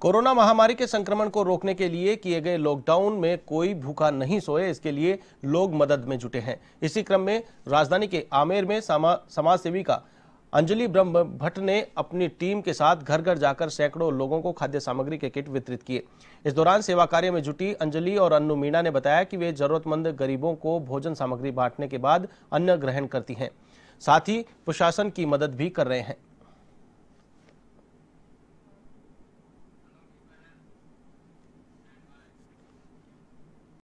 corona महामारी के संक्रमण को रोकने के लिए किए गए लॉकडाउन में कोई भूखा नहीं सोए इसके लिए लोग मदद में जुटे हैं इसी क्रम में राजधानी के आमेर में समाज सेविका अंजलि ब्रह्म भट्ट ने अपनी टीम के साथ घर घर जाकर सैकड़ों लोगों को खाद्य सामग्री के किट वितरित किए इस दौरान सेवा कार्य में जुटी अंजलि और अन्नू मीणा ने बताया कि वे जरूरतमंद गरीबों को भोजन सामग्री बांटने के बाद अन्न ग्रहण करती हैं साथ ही प्रशासन की मदद भी कर रहे हैं